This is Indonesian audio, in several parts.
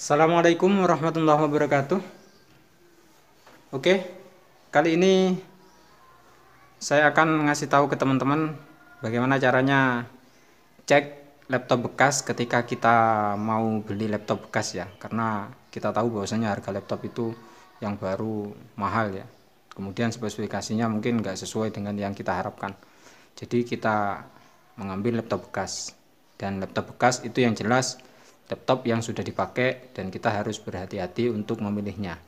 Assalamualaikum warahmatullahi wabarakatuh. Oke, kali ini saya akan ngasih tahu ke teman-teman bagaimana caranya cek laptop bekas ketika kita mau beli laptop bekas ya. Karena kita tahu bahwasanya harga laptop itu yang baru mahal ya. Kemudian spesifikasinya mungkin nggak sesuai dengan yang kita harapkan. Jadi kita mengambil laptop bekas dan laptop bekas itu yang jelas laptop yang sudah dipakai dan kita harus berhati-hati untuk memilihnya.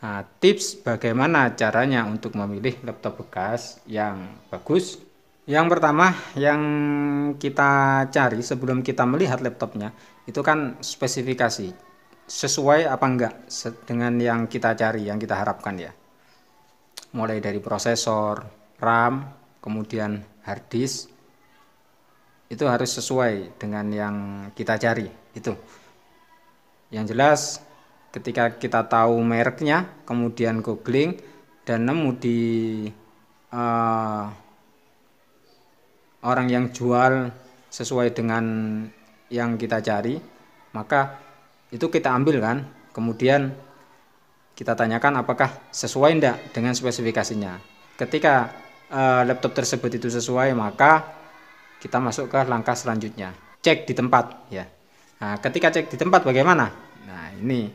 Nah, tips bagaimana caranya untuk memilih laptop bekas yang bagus? Yang pertama yang kita cari sebelum kita melihat laptopnya itu kan spesifikasi sesuai apa enggak dengan yang kita cari, yang kita harapkan ya. Mulai dari prosesor, RAM, kemudian hard itu harus sesuai dengan yang kita cari itu yang jelas ketika kita tahu mereknya kemudian googling dan nemu di uh, orang yang jual sesuai dengan yang kita cari maka itu kita ambil kan kemudian kita tanyakan apakah sesuai tidak dengan spesifikasinya ketika uh, laptop tersebut itu sesuai maka kita masuk ke langkah selanjutnya cek di tempat ya Nah, ketika cek di tempat bagaimana? Nah, ini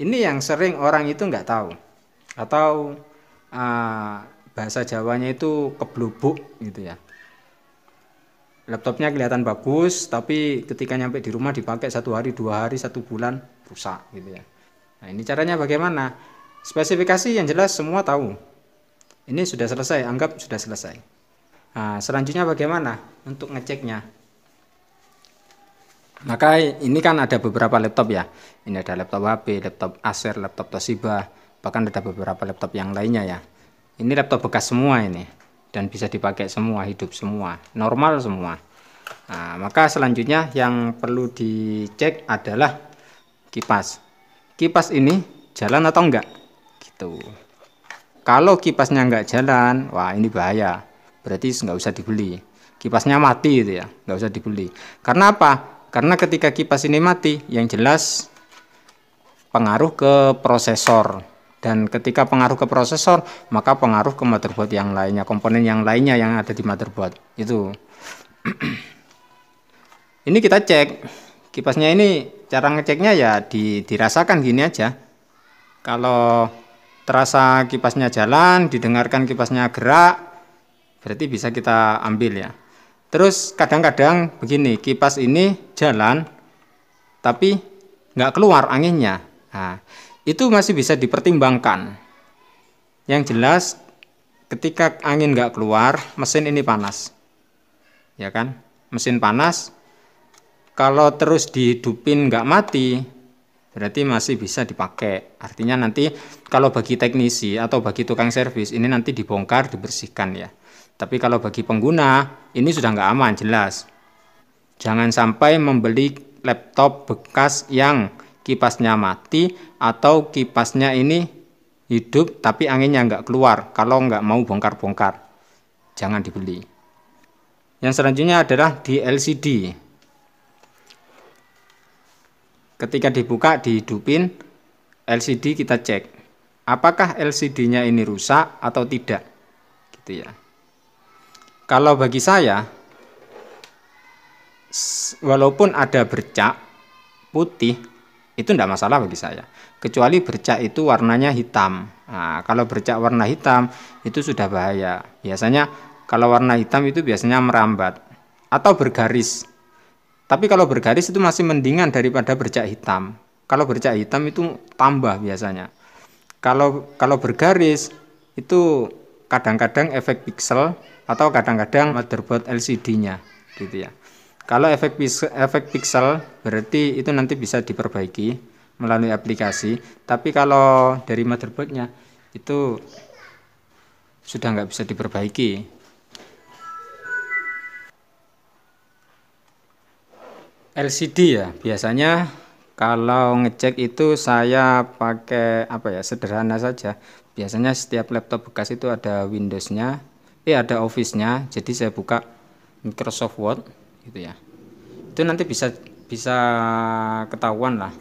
ini yang sering orang itu nggak tahu atau uh, bahasa Jawanya itu keblubuk gitu ya. Laptopnya kelihatan bagus, tapi ketika nyampe di rumah dipakai satu hari, dua hari, satu bulan rusak gitu ya. Nah, ini caranya bagaimana? Spesifikasi yang jelas semua tahu. Ini sudah selesai, anggap sudah selesai. Nah, selanjutnya bagaimana untuk ngeceknya? Maka ini kan ada beberapa laptop ya. Ini ada laptop HP, laptop Acer, laptop Toshiba, bahkan ada beberapa laptop yang lainnya ya. Ini laptop bekas semua ini dan bisa dipakai semua, hidup semua, normal semua. Nah, maka selanjutnya yang perlu dicek adalah kipas. Kipas ini jalan atau enggak? Gitu. Kalau kipasnya enggak jalan, wah ini bahaya. Berarti enggak usah dibeli. Kipasnya mati itu ya, enggak usah dibeli. Karena apa? Karena ketika kipas ini mati, yang jelas pengaruh ke prosesor. Dan ketika pengaruh ke prosesor, maka pengaruh ke motherboard yang lainnya, komponen yang lainnya yang ada di motherboard. Itu. ini kita cek. Kipasnya ini cara ngeceknya ya di, dirasakan gini aja. Kalau terasa kipasnya jalan, didengarkan kipasnya gerak, berarti bisa kita ambil ya. Terus kadang-kadang begini, kipas ini jalan tapi nggak keluar anginnya. Nah, itu masih bisa dipertimbangkan. Yang jelas ketika angin nggak keluar, mesin ini panas. Ya kan? Mesin panas, kalau terus dihidupin nggak mati, Berarti masih bisa dipakai. Artinya nanti kalau bagi teknisi atau bagi tukang servis ini nanti dibongkar, dibersihkan ya. Tapi kalau bagi pengguna ini sudah nggak aman jelas. Jangan sampai membeli laptop bekas yang kipasnya mati atau kipasnya ini hidup tapi anginnya nggak keluar kalau nggak mau bongkar-bongkar. Jangan dibeli. Yang selanjutnya adalah di LCD. Ketika dibuka dihidupin LCD kita cek apakah LCD-nya ini rusak atau tidak. Gitu ya. Kalau bagi saya walaupun ada bercak putih itu tidak masalah bagi saya kecuali bercak itu warnanya hitam nah, kalau bercak warna hitam itu sudah bahaya biasanya kalau warna hitam itu biasanya merambat atau bergaris tapi kalau bergaris itu masih mendingan daripada bercak hitam. Kalau bercak hitam itu tambah biasanya. Kalau kalau bergaris itu kadang-kadang efek pixel atau kadang-kadang motherboard LCD-nya gitu ya. Kalau efek efek pixel berarti itu nanti bisa diperbaiki melalui aplikasi, tapi kalau dari motherboardnya itu sudah nggak bisa diperbaiki LCD ya biasanya kalau ngecek itu saya pakai apa ya sederhana saja biasanya setiap laptop bekas itu ada Windowsnya eh ada Office-nya jadi saya buka Microsoft Word gitu ya itu nanti bisa bisa ketahuan lah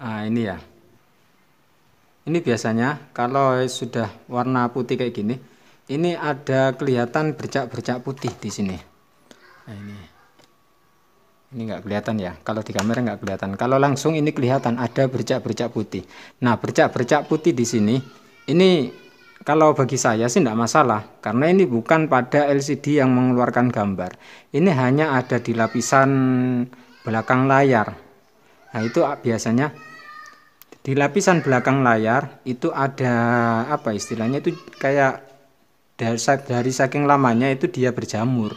nah ini ya ini biasanya kalau sudah warna putih kayak gini, ini ada kelihatan bercak-bercak putih di sini. Nah, ini ini nggak kelihatan ya kalau di kamera nggak kelihatan kalau langsung ini kelihatan ada bercak-bercak putih nah bercak-bercak putih di sini ini kalau bagi saya sih tidak masalah karena ini bukan pada LCD yang mengeluarkan gambar ini hanya ada di lapisan belakang layar nah itu biasanya di lapisan belakang layar itu ada apa istilahnya itu kayak dari, dari saking lamanya itu dia berjamur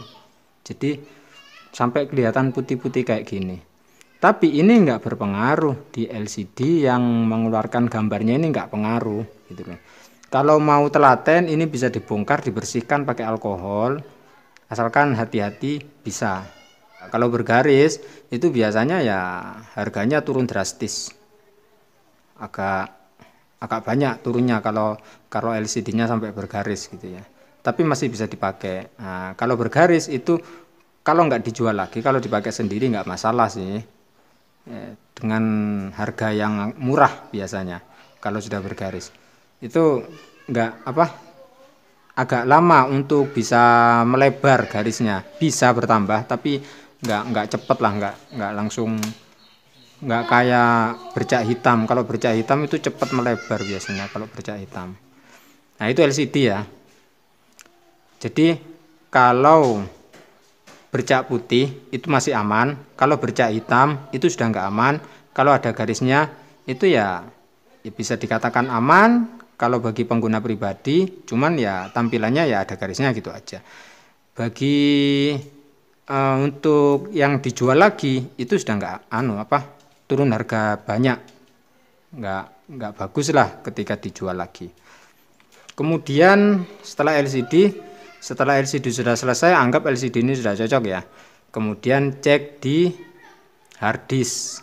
jadi sampai kelihatan putih-putih kayak gini tapi ini nggak berpengaruh di LCD yang mengeluarkan gambarnya ini nggak pengaruh gitu loh kalau mau telaten ini bisa dibongkar dibersihkan pakai alkohol asalkan hati-hati bisa kalau bergaris itu biasanya ya harganya turun drastis agak agak banyak turunnya kalau kalau LCD-nya sampai bergaris gitu ya. Tapi masih bisa dipakai. Nah, kalau bergaris itu kalau nggak dijual lagi, kalau dipakai sendiri nggak masalah sih. Eh, dengan harga yang murah biasanya kalau sudah bergaris. Itu nggak apa agak lama untuk bisa melebar garisnya. Bisa bertambah tapi nggak nggak cepet lah nggak nggak langsung nggak kayak bercak hitam kalau bercak hitam itu cepat melebar biasanya kalau bercak hitam nah itu LCD ya jadi kalau bercak putih itu masih aman kalau bercak hitam itu sudah nggak aman kalau ada garisnya itu ya, ya bisa dikatakan aman kalau bagi pengguna pribadi cuman ya tampilannya ya ada garisnya gitu aja bagi uh, untuk yang dijual lagi itu sudah nggak anu apa turun harga banyak nggak nggak bagus lah ketika dijual lagi kemudian setelah LCD setelah LCD sudah selesai anggap LCD ini sudah cocok ya kemudian cek di hardisk,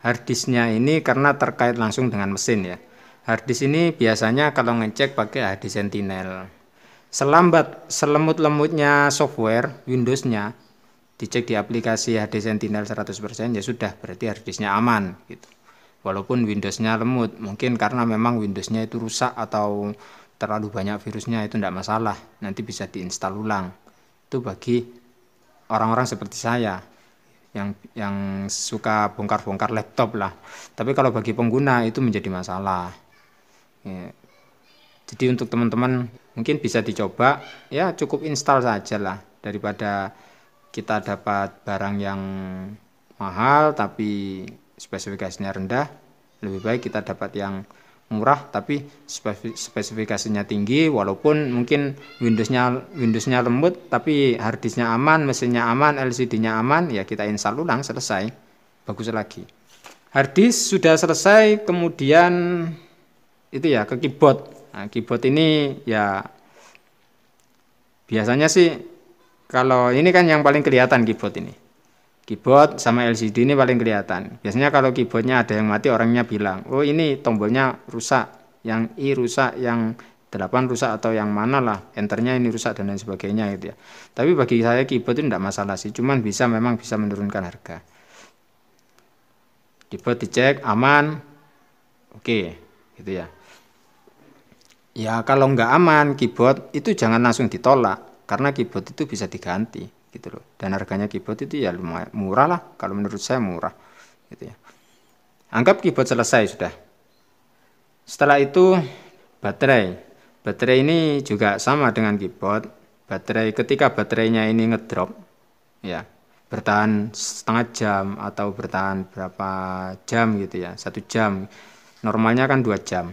hardisknya ini karena terkait langsung dengan mesin ya Hardisk ini biasanya kalau ngecek pakai hardisk Sentinel selambat selemut-lemutnya software Windowsnya dicek di aplikasi HD Sentinel 100% ya sudah berarti harddisknya aman gitu. Walaupun windowsnya nya mungkin karena memang windowsnya itu rusak atau terlalu banyak virusnya itu tidak masalah, nanti bisa diinstal ulang. Itu bagi orang-orang seperti saya yang yang suka bongkar-bongkar laptop lah. Tapi kalau bagi pengguna itu menjadi masalah. Ya. Jadi untuk teman-teman mungkin bisa dicoba ya cukup install saja lah daripada kita dapat barang yang mahal tapi spesifikasinya rendah, lebih baik kita dapat yang murah tapi spesifikasinya tinggi walaupun mungkin Windowsnya Windowsnya lembut tapi harddisknya aman mesinnya aman LCD-nya aman ya kita install ulang selesai bagus lagi harddisk sudah selesai kemudian itu ya ke keyboard nah, keyboard ini ya biasanya sih kalau ini kan yang paling kelihatan keyboard ini keyboard sama LCD ini paling kelihatan biasanya kalau keyboardnya ada yang mati orangnya bilang oh ini tombolnya rusak yang I rusak yang 8 rusak atau yang mana lah enternya ini rusak dan lain sebagainya gitu ya tapi bagi saya keyboard itu tidak masalah sih cuman bisa memang bisa menurunkan harga keyboard dicek aman oke okay, gitu ya ya kalau nggak aman keyboard itu jangan langsung ditolak karena keyboard itu bisa diganti gitu loh dan harganya keyboard itu ya lumayan murah lah kalau menurut saya murah gitu ya anggap keyboard selesai sudah setelah itu baterai baterai ini juga sama dengan keyboard baterai ketika baterainya ini ngedrop ya bertahan setengah jam atau bertahan berapa jam gitu ya satu jam normalnya kan dua jam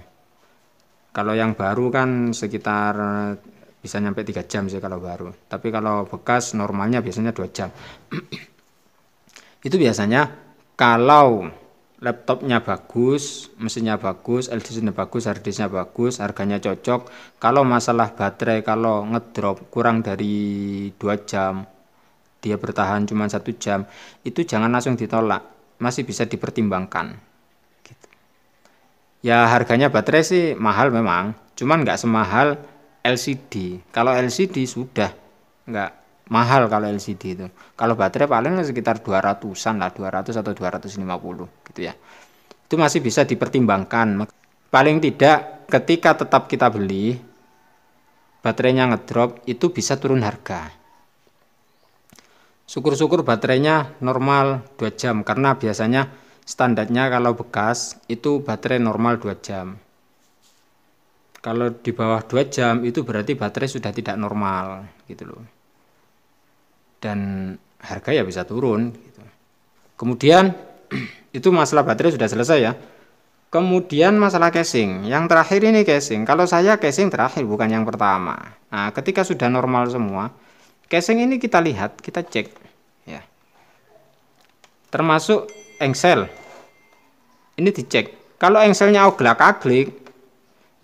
kalau yang baru kan sekitar bisa nyampe 3 jam sih kalau baru tapi kalau bekas normalnya biasanya 2 jam itu biasanya kalau laptopnya bagus, mesinnya bagus, LCD-nya bagus, harddisknya bagus, harganya cocok. Kalau masalah baterai kalau ngedrop kurang dari 2 jam, dia bertahan cuma satu jam, itu jangan langsung ditolak, masih bisa dipertimbangkan. Gitu. Ya harganya baterai sih mahal memang, cuman nggak semahal LCD. Kalau LCD sudah enggak mahal kalau LCD itu. Kalau baterai paling sekitar 200-an lah, 200 atau 250 gitu ya. Itu masih bisa dipertimbangkan. Paling tidak ketika tetap kita beli baterainya ngedrop itu bisa turun harga. Syukur-syukur baterainya normal 2 jam karena biasanya standarnya kalau bekas itu baterai normal 2 jam. Kalau di bawah 2 jam itu berarti baterai sudah tidak normal gitu loh. Dan harga ya bisa turun gitu. Kemudian itu masalah baterai sudah selesai ya. Kemudian masalah casing. Yang terakhir ini casing. Kalau saya casing terakhir bukan yang pertama. Nah, ketika sudah normal semua, casing ini kita lihat, kita cek ya. Termasuk engsel. Ini dicek. Kalau engselnya oglak-aglik,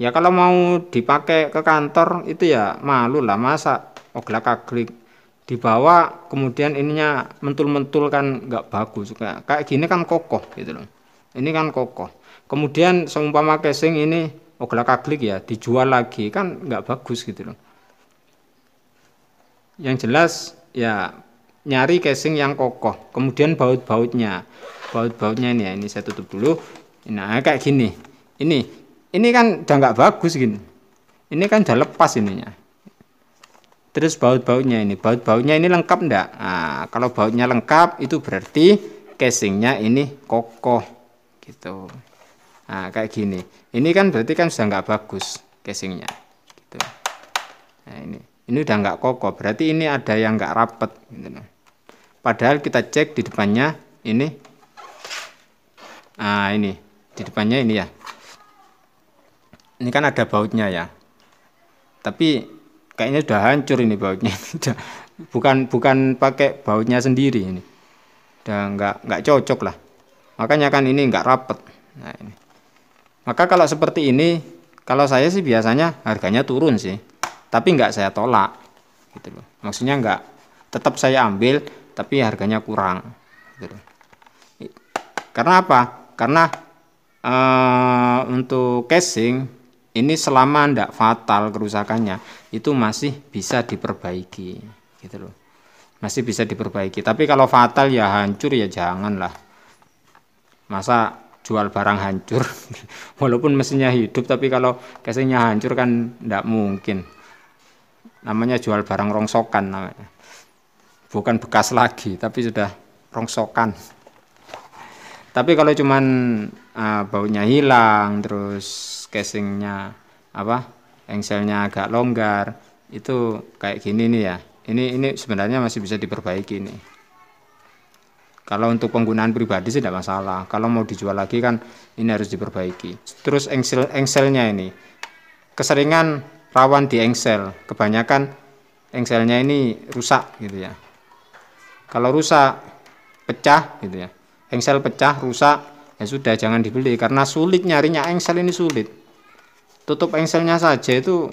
ya kalau mau dipakai ke kantor itu ya malu lah masa oglak kaglik dibawa kemudian ininya mentul-mentul kan nggak bagus kayak, kayak gini kan kokoh gitu loh ini kan kokoh kemudian seumpama casing ini oglak kaglik ya dijual lagi kan nggak bagus gitu loh yang jelas ya nyari casing yang kokoh kemudian baut-bautnya baut-bautnya ini ya ini saya tutup dulu nah kayak gini ini ini kan udah nggak bagus gini ini kan udah lepas ininya terus baut-bautnya ini baut-bautnya ini lengkap enggak nah, kalau bautnya lengkap itu berarti casingnya ini kokoh gitu nah kayak gini ini kan berarti kan sudah nggak bagus casingnya gitu nah ini ini udah nggak kokoh berarti ini ada yang nggak rapet gitu. padahal kita cek di depannya ini nah ini di depannya ini ya ini kan ada bautnya ya tapi kayaknya sudah hancur ini bautnya bukan bukan pakai bautnya sendiri ini udah nggak nggak cocok lah makanya kan ini nggak rapet nah ini maka kalau seperti ini kalau saya sih biasanya harganya turun sih tapi nggak saya tolak gitu loh maksudnya nggak tetap saya ambil tapi harganya kurang gitu loh. karena apa karena uh, untuk casing ini selama tidak fatal kerusakannya itu masih bisa diperbaiki gitu loh masih bisa diperbaiki tapi kalau fatal ya hancur ya janganlah masa jual barang hancur walaupun mesinnya hidup tapi kalau casingnya hancur kan tidak mungkin namanya jual barang rongsokan namanya bukan bekas lagi tapi sudah rongsokan tapi kalau cuman uh, baunya hilang terus casingnya apa engselnya agak longgar itu kayak gini nih ya ini ini sebenarnya masih bisa diperbaiki nih kalau untuk penggunaan pribadi sih tidak masalah kalau mau dijual lagi kan ini harus diperbaiki terus engsel engselnya ini keseringan rawan di engsel kebanyakan engselnya ini rusak gitu ya kalau rusak pecah gitu ya engsel pecah rusak ya sudah jangan dibeli karena sulit nyarinya engsel ini sulit tutup engselnya saja itu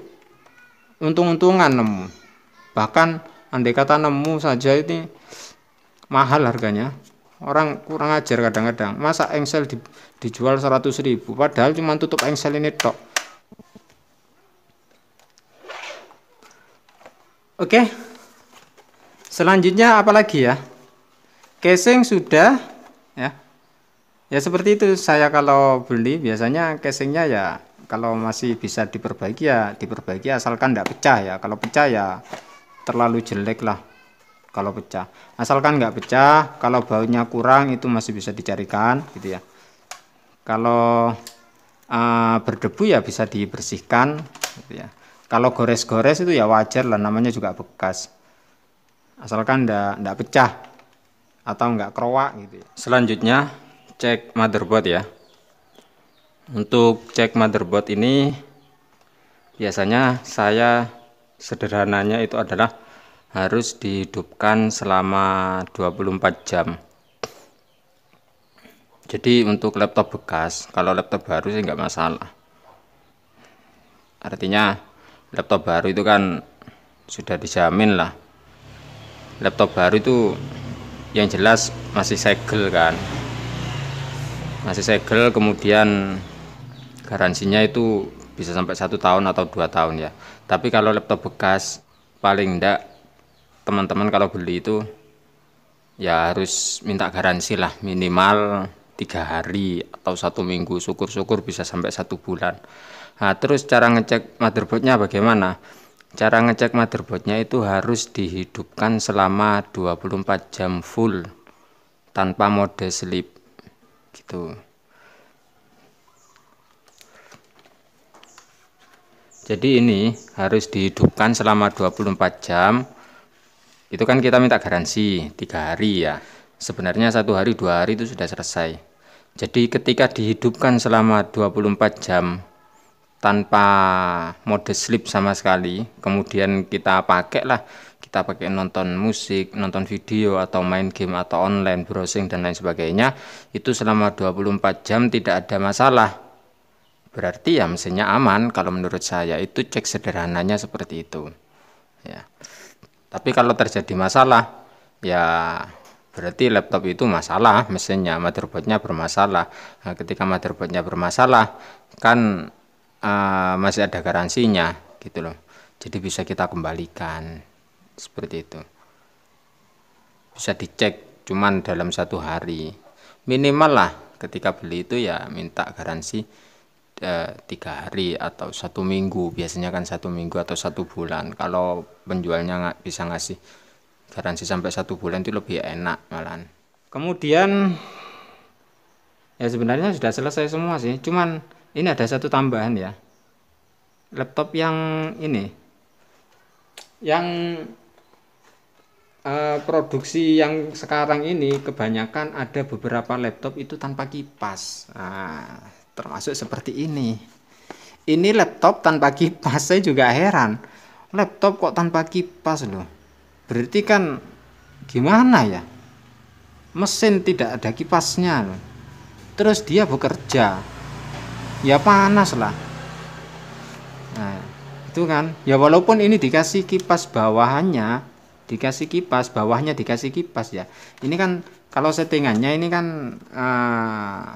untung-untungan nemu bahkan andai kata nemu saja ini mahal harganya orang kurang ajar kadang-kadang masa engsel di, dijual 100 ribu padahal cuma tutup engsel ini tok oke selanjutnya apalagi ya casing sudah ya ya seperti itu saya kalau beli biasanya casingnya ya kalau masih bisa diperbaiki ya diperbaiki asalkan tidak pecah ya kalau pecah ya terlalu jelek lah kalau pecah asalkan nggak pecah kalau baunya kurang itu masih bisa dicarikan gitu ya kalau uh, berdebu ya bisa dibersihkan gitu ya kalau gores-gores itu ya wajar lah namanya juga bekas asalkan ndak pecah atau enggak kerowak gitu ya. Selanjutnya cek motherboard ya. Untuk cek motherboard ini biasanya saya sederhananya itu adalah harus dihidupkan selama 24 jam. Jadi untuk laptop bekas, kalau laptop baru sih enggak masalah. Artinya laptop baru itu kan sudah dijamin lah. Laptop baru itu yang jelas masih segel kan masih segel kemudian garansinya itu bisa sampai satu tahun atau dua tahun ya tapi kalau laptop bekas paling enggak teman-teman kalau beli itu ya harus minta garansi lah minimal tiga hari atau satu minggu syukur-syukur bisa sampai satu bulan nah terus cara ngecek motherboardnya bagaimana Cara ngecek motherboardnya itu harus dihidupkan selama 24 jam full tanpa mode sleep gitu. Jadi ini harus dihidupkan selama 24 jam. Itu kan kita minta garansi tiga hari ya. Sebenarnya satu hari dua hari itu sudah selesai. Jadi ketika dihidupkan selama 24 jam tanpa mode sleep sama sekali kemudian kita pakai lah kita pakai nonton musik, nonton video atau main game atau online browsing dan lain sebagainya itu selama 24 jam tidak ada masalah berarti ya mesinnya aman kalau menurut saya itu cek sederhananya seperti itu ya tapi kalau terjadi masalah ya berarti laptop itu masalah mesinnya motherboardnya bermasalah nah, ketika motherboardnya bermasalah kan uh, masih ada garansinya gitu loh jadi bisa kita kembalikan seperti itu bisa dicek cuman dalam satu hari minimal lah ketika beli itu ya minta garansi eh, tiga hari atau satu minggu biasanya kan satu minggu atau satu bulan kalau penjualnya nggak bisa ngasih garansi sampai satu bulan itu lebih enak malahan kemudian ya sebenarnya sudah selesai semua sih cuman ini ada satu tambahan ya laptop yang ini yang uh, produksi yang sekarang ini kebanyakan ada beberapa laptop itu tanpa kipas nah, termasuk seperti ini ini laptop tanpa kipas saya juga heran laptop kok tanpa kipas loh berarti kan gimana ya mesin tidak ada kipasnya loh terus dia bekerja ya panas lah nah itu kan ya walaupun ini dikasih kipas bawahannya dikasih kipas bawahnya dikasih kipas ya ini kan kalau settingannya ini kan uh,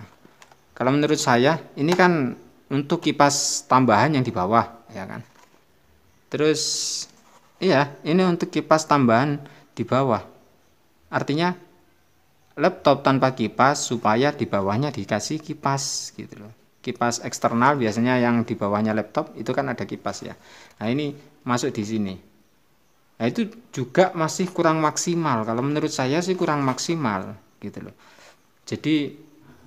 kalau menurut saya ini kan untuk kipas tambahan yang di bawah ya kan terus iya ini untuk kipas tambahan di bawah artinya laptop tanpa kipas supaya di bawahnya dikasih kipas gitu loh kipas eksternal biasanya yang di bawahnya laptop itu kan ada kipas ya nah ini masuk di sini nah itu juga masih kurang maksimal kalau menurut saya sih kurang maksimal gitu loh jadi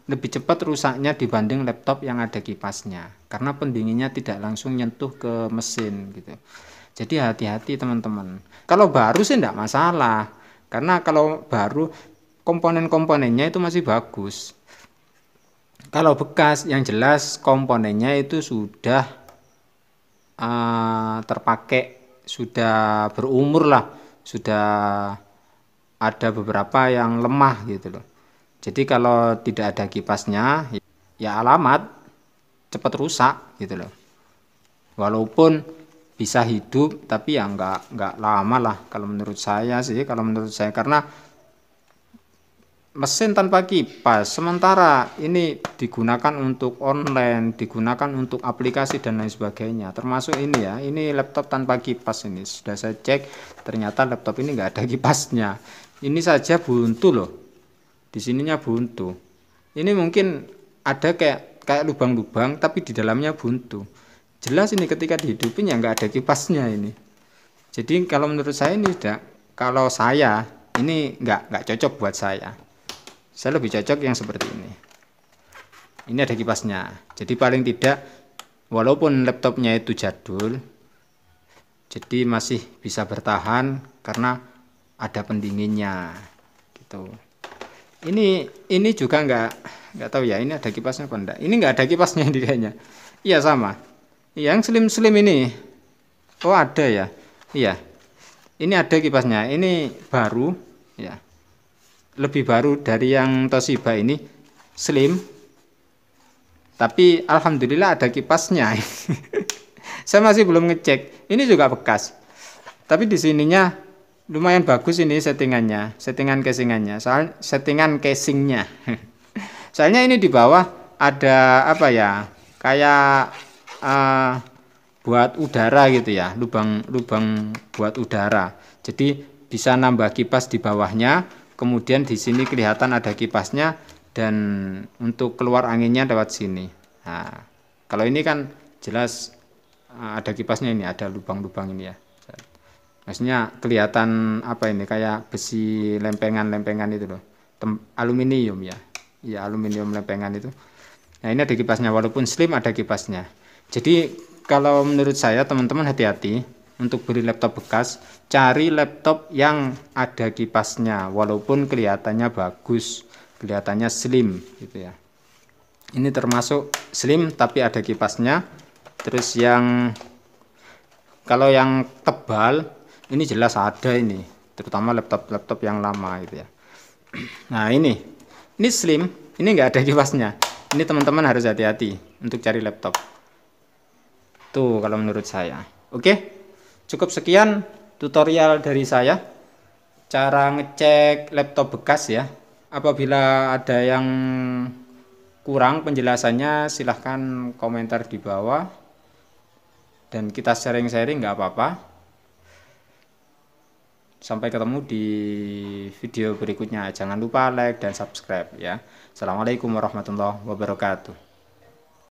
lebih cepat rusaknya dibanding laptop yang ada kipasnya karena pendinginnya tidak langsung nyentuh ke mesin gitu jadi hati-hati teman-teman kalau baru sih tidak masalah karena kalau baru komponen-komponennya itu masih bagus kalau bekas yang jelas komponennya itu sudah uh, terpakai, sudah berumur lah, sudah ada beberapa yang lemah gitu loh. Jadi kalau tidak ada kipasnya ya alamat cepat rusak gitu loh. Walaupun bisa hidup tapi ya nggak nggak lama lah kalau menurut saya sih kalau menurut saya karena mesin tanpa kipas sementara ini digunakan untuk online digunakan untuk aplikasi dan lain sebagainya termasuk ini ya ini laptop tanpa kipas ini sudah saya cek ternyata laptop ini enggak ada kipasnya ini saja buntu loh di sininya buntu ini mungkin ada kayak kayak lubang-lubang tapi di dalamnya buntu jelas ini ketika dihidupin ya enggak ada kipasnya ini jadi kalau menurut saya ini tidak kalau saya ini enggak enggak cocok buat saya saya lebih cocok yang seperti ini ini ada kipasnya jadi paling tidak walaupun laptopnya itu jadul jadi masih bisa bertahan karena ada pendinginnya gitu ini ini juga enggak enggak tahu ya ini ada kipasnya apa enggak ini enggak ada kipasnya ini kayaknya iya sama yang slim slim ini oh ada ya iya ini ada kipasnya ini baru ya lebih baru dari yang Toshiba ini slim tapi alhamdulillah ada kipasnya saya masih belum ngecek ini juga bekas tapi di sininya lumayan bagus ini settingannya settingan casingannya soal settingan casingnya soalnya ini di bawah ada apa ya kayak uh, buat udara gitu ya lubang lubang buat udara jadi bisa nambah kipas di bawahnya Kemudian di sini kelihatan ada kipasnya dan untuk keluar anginnya lewat sini. Nah, kalau ini kan jelas eh, ada kipasnya ini, ada lubang-lubang ini ya. Maksudnya kelihatan apa ini kayak besi lempengan-lempengan itu loh. Tem aluminium ya. Ya aluminium lempengan itu. Nah, ini ada kipasnya walaupun slim ada kipasnya. Jadi kalau menurut saya teman-teman hati-hati untuk beli laptop bekas cari laptop yang ada kipasnya walaupun kelihatannya bagus kelihatannya slim gitu ya ini termasuk slim tapi ada kipasnya terus yang kalau yang tebal ini jelas ada ini terutama laptop-laptop yang lama gitu ya nah ini ini slim ini nggak ada kipasnya ini teman-teman harus hati-hati untuk cari laptop tuh kalau menurut saya oke okay? cukup sekian tutorial dari saya cara ngecek laptop bekas ya apabila ada yang kurang penjelasannya silahkan komentar di bawah dan kita sharing-sharing nggak apa-apa sampai ketemu di video berikutnya jangan lupa like dan subscribe ya Assalamualaikum warahmatullahi wabarakatuh